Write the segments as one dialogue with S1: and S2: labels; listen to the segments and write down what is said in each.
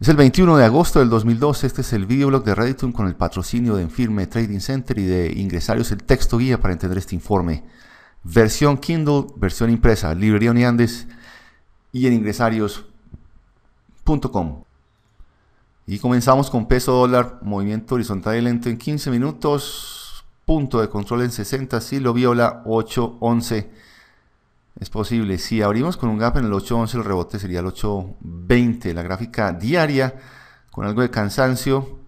S1: Es el 21 de agosto del 2012, este es el videoblog de Redditum con el patrocinio de Enfirme Trading Center y de Ingresarios, el texto guía para entender este informe. Versión Kindle, versión impresa, librería Uniandes y en ingresarios.com. Y comenzamos con peso dólar, movimiento horizontal y lento en 15 minutos, punto de control en 60, si lo viola 11... Es posible. Si abrimos con un gap en el 8.11, el rebote sería el 8.20. La gráfica diaria con algo de cansancio,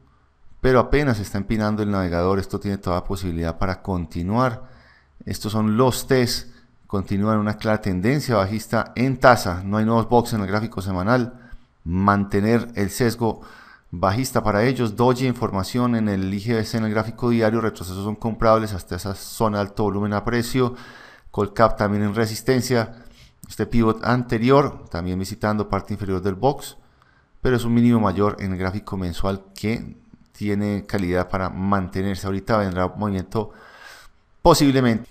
S1: pero apenas está empinando el navegador. Esto tiene toda posibilidad para continuar. Estos son los test. Continúan una clara tendencia bajista en tasa. No hay nuevos box en el gráfico semanal. Mantener el sesgo bajista para ellos. Doji información en el IGBC en el gráfico diario. Retrocesos son comprables hasta esa zona de alto volumen a precio. Colcap también en resistencia. Este pivot anterior, también visitando parte inferior del box, pero es un mínimo mayor en el gráfico mensual que tiene calidad para mantenerse. Ahorita vendrá movimiento posiblemente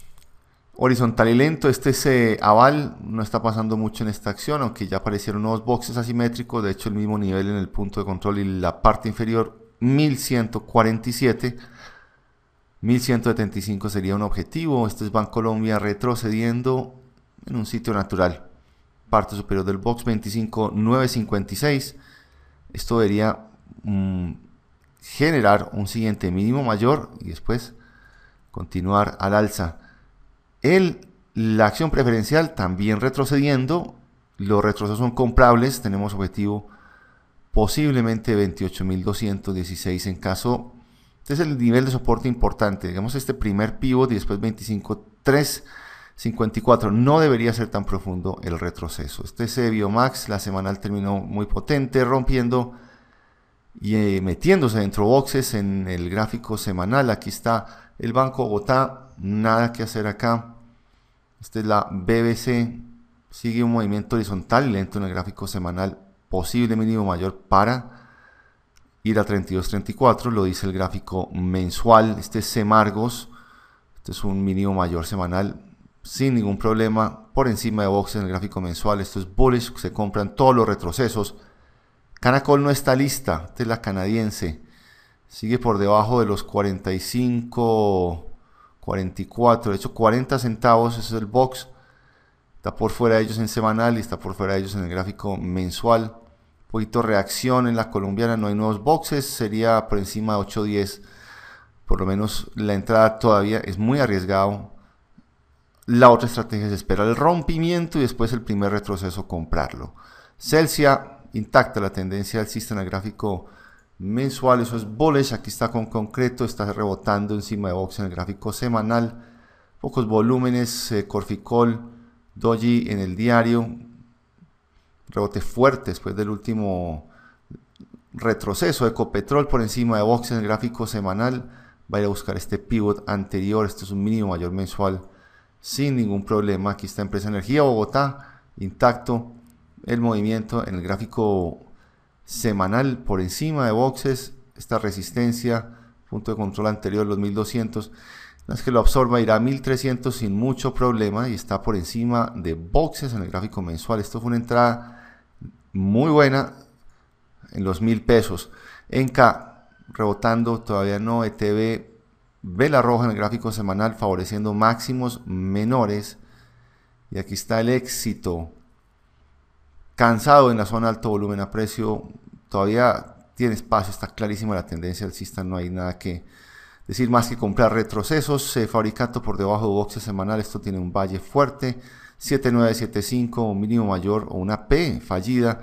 S1: horizontal y lento. Este es, aval no está pasando mucho en esta acción, aunque ya aparecieron nuevos boxes asimétricos. De hecho, el mismo nivel en el punto de control y la parte inferior 1147 1175 sería un objetivo. Este es Bancolombia retrocediendo en un sitio natural. Parte superior del box 25956. Esto debería mm, generar un siguiente mínimo mayor y después continuar al alza. El, la acción preferencial también retrocediendo. Los retrocesos son comprables. Tenemos objetivo posiblemente 28.216 en caso este es el nivel de soporte importante. Digamos este primer pivot y después 25, 3, 54. No debería ser tan profundo el retroceso. Este es Biomax, la semanal terminó muy potente, rompiendo y eh, metiéndose dentro boxes en el gráfico semanal. Aquí está el Banco Bogotá, nada que hacer acá. Esta es la BBC, sigue un movimiento horizontal lento en el gráfico semanal, posible mínimo mayor para a 3234, lo dice el gráfico mensual, este es Semargos, este es un mínimo mayor semanal, sin ningún problema, por encima de box en el gráfico mensual, esto es bullish, se compran todos los retrocesos, Canacol no está lista, esta es la canadiense, sigue por debajo de los 45, 44, de hecho 40 centavos, es el box, está por fuera de ellos en semanal y está por fuera de ellos en el gráfico mensual, poquito reacción en la colombiana, no hay nuevos boxes, sería por encima de 8 Por lo menos la entrada todavía es muy arriesgado. La otra estrategia es esperar el rompimiento y después el primer retroceso comprarlo. Celsia intacta la tendencia del sistema gráfico mensual, eso es bullish, aquí está con concreto, está rebotando encima de box en el gráfico semanal, pocos volúmenes, eh, Corficol, Doji en el diario, rebote fuerte después del último retroceso de Ecopetrol por encima de boxes en el gráfico semanal. Va a ir a buscar este pivot anterior, Esto es un mínimo mayor mensual sin ningún problema. Aquí está Empresa Energía Bogotá, intacto el movimiento en el gráfico semanal por encima de boxes, esta resistencia, punto de control anterior, los 1200, las que lo absorba irá a 1300 sin mucho problema y está por encima de boxes en el gráfico mensual. Esto fue una entrada muy buena en los mil pesos. En K rebotando, todavía no. etv vela roja en el gráfico semanal, favoreciendo máximos menores. Y aquí está el éxito. Cansado en la zona alto volumen a precio, todavía tiene espacio, está clarísima la tendencia alcista, no hay nada que decir más que comprar retrocesos. se fabricato por debajo de boxes semanal, esto tiene un valle fuerte. 7975 un mínimo mayor o una P fallida,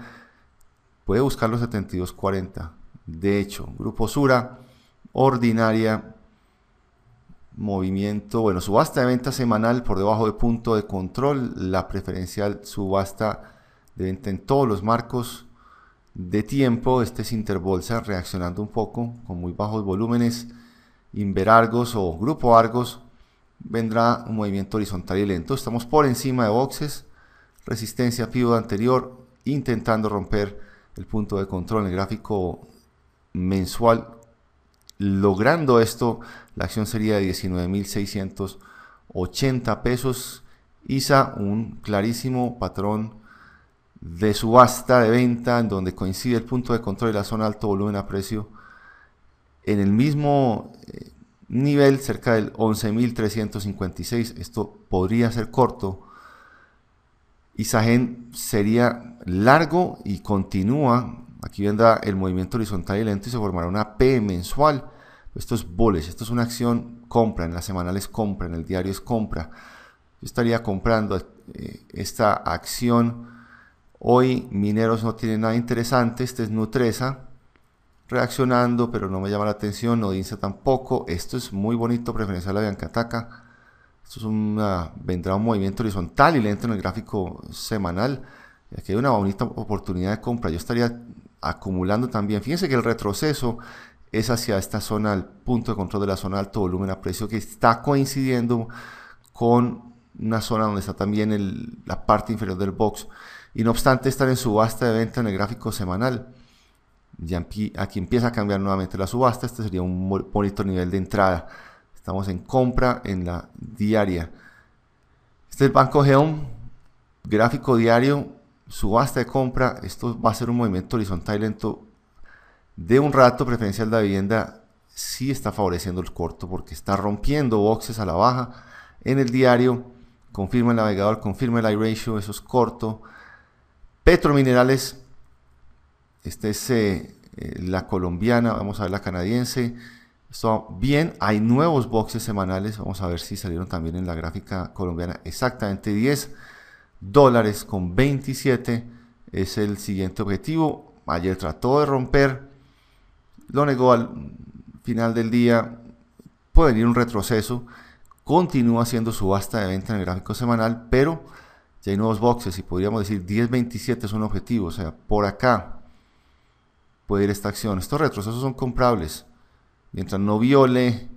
S1: puede buscar los 7240. De hecho, grupo Sura, ordinaria, movimiento, bueno, subasta de venta semanal por debajo de punto de control, la preferencial subasta de venta en todos los marcos de tiempo, este es Interbolsa reaccionando un poco con muy bajos volúmenes, Inverargos o Grupo Argos vendrá un movimiento horizontal y lento. Estamos por encima de boxes, resistencia pivot anterior, intentando romper el punto de control en el gráfico mensual. Logrando esto, la acción sería de 19.680 pesos. ISA, un clarísimo patrón de subasta de venta en donde coincide el punto de control y la zona alto volumen a precio en el mismo eh, nivel cerca del 11.356. Esto podría ser corto. Y sería largo y continúa. Aquí vendrá el movimiento horizontal y lento y se formará una P mensual. Esto es bullish, esto es una acción compra, en la semanal es compra, en el diario es compra. Yo estaría comprando eh, esta acción. Hoy Mineros no tienen nada interesante, este es Nutresa reaccionando, pero no me llama la atención, no dice tampoco. Esto es muy bonito, de la Bianca Ataca. Esto es una, vendrá un movimiento horizontal y lento en el gráfico semanal. aquí hay una bonita oportunidad de compra. Yo estaría acumulando también. Fíjense que el retroceso es hacia esta zona, el punto de control de la zona de alto volumen a precio que está coincidiendo con una zona donde está también la parte inferior del box. Y no obstante, estar en subasta de venta en el gráfico semanal. Ya aquí empieza a cambiar nuevamente la subasta. Este sería un bonito nivel de entrada. Estamos en compra en la diaria. Este es el Banco Geom, gráfico diario, subasta de compra. Esto va a ser un movimiento horizontal lento de un rato. Preferencial de vivienda sí está favoreciendo el corto porque está rompiendo boxes a la baja en el diario. Confirma el navegador, confirma el I-ratio, eso es corto. Minerales. Esta es eh, eh, la colombiana, vamos a ver la canadiense. Esto bien, hay nuevos boxes semanales, vamos a ver si salieron también en la gráfica colombiana. Exactamente 10 dólares con 27 es el siguiente objetivo. Ayer trató de romper, lo negó al final del día, puede venir un retroceso. Continúa haciendo subasta de venta en el gráfico semanal, pero ya hay nuevos boxes y podríamos decir 10.27 es un objetivo, o sea, por acá puede ir esta acción. Estos retrocesos son comprables, mientras no viole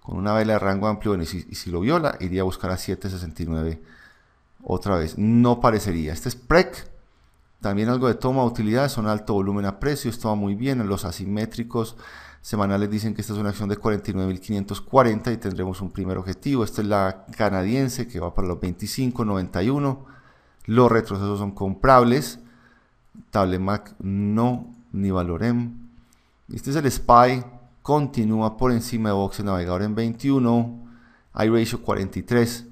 S1: con una vela de rango amplio, y si, lo viola, iría a buscar a 769 otra vez. No parecería. Este es PREC, también algo de toma utilidad, son alto volumen a precio, Esto va muy bien. En los asimétricos semanales dicen que esta es una acción de 49.540 y tendremos un primer objetivo. Esta es la canadiense que va para los 25.91. Los retrocesos son comprables. MAC no ni valorem. Este es el SPY, continúa por encima de boxes navegador en 21, iRatio ratio 43.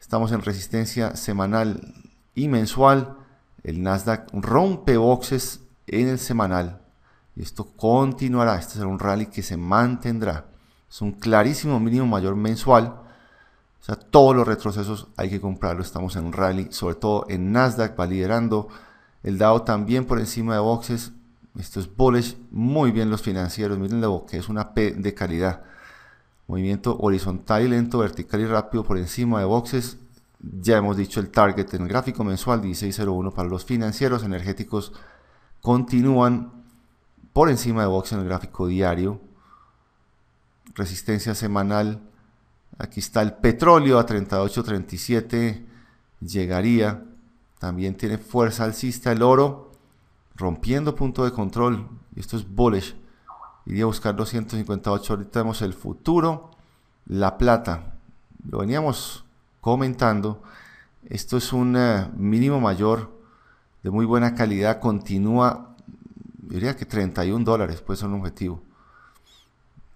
S1: Estamos en resistencia semanal y mensual. El Nasdaq rompe boxes en el semanal. Y esto continuará. Este será un rally que se mantendrá. Es un clarísimo mínimo mayor mensual. O sea, todos los retrocesos hay que comprarlo. Estamos en un rally, sobre todo en Nasdaq, va liderando. El DAO también por encima de boxes. Estos bullish, muy bien los financieros, miren la que es una P de calidad. Movimiento horizontal y lento, vertical y rápido por encima de boxes. Ya hemos dicho el target en el gráfico mensual 1601 para los financieros energéticos continúan por encima de boxes en el gráfico diario. Resistencia semanal. Aquí está el petróleo a 38.37. Llegaría. También tiene fuerza alcista el oro rompiendo punto de control. Esto es bullish. Iría a buscar 258. Ahorita tenemos el futuro. La plata. Lo veníamos comentando. Esto es un eh, mínimo mayor de muy buena calidad. Continúa, diría que 31 dólares puede ser un objetivo.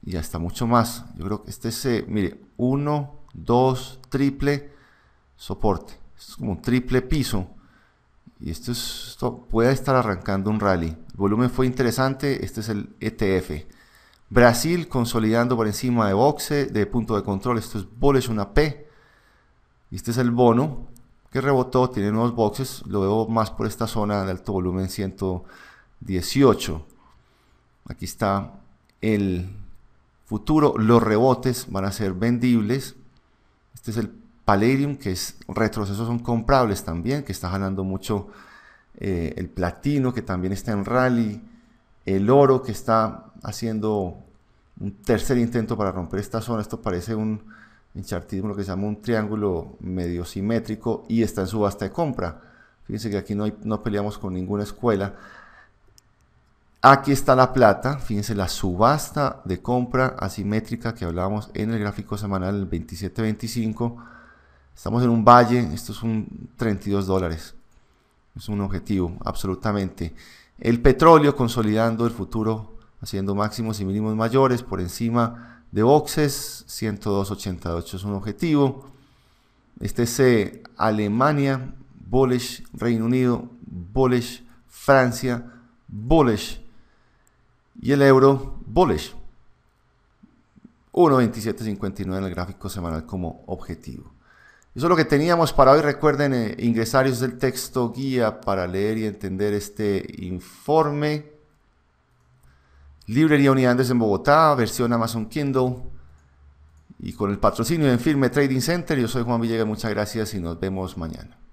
S1: Y hasta mucho más. Yo creo que este es, eh, mire, 1, 2, triple soporte. es como un triple piso y esto, es, esto puede estar arrancando un rally. El volumen fue interesante, este es el ETF. Brasil consolidando por encima de boxe, de punto de control, esto es boles una P. y Este es el bono que rebotó, tiene nuevos boxes, lo veo más por esta zona de alto volumen 118. Aquí está el futuro, los rebotes van a ser vendibles. Este es el Valerium, que es retroceso, son comprables también, que está jalando mucho eh, el platino, que también está en rally, el oro, que está haciendo un tercer intento para romper esta zona. Esto parece un enchartismo, lo que se llama un triángulo medio simétrico y está en subasta de compra. Fíjense que aquí no, no peleamos con ninguna escuela. Aquí está la plata, fíjense la subasta de compra asimétrica que hablábamos en el gráfico semanal 27-25 Estamos en un valle, esto es un 32 dólares. Es un objetivo, absolutamente. El petróleo consolidando el futuro, haciendo máximos y mínimos mayores por encima de boxes, 102.88 es un objetivo. Este es eh, Alemania, bullish Reino Unido, bullish Francia, bullish y el euro bullish. 1.2759 en el gráfico semanal como objetivo. Eso es lo que teníamos para hoy. Recuerden eh, ingresarios del texto guía para leer y entender este informe. Librería Unidades en Bogotá, versión Amazon Kindle. Y con el patrocinio en Firme Trading Center, yo soy Juan Villegas, muchas gracias y nos vemos mañana.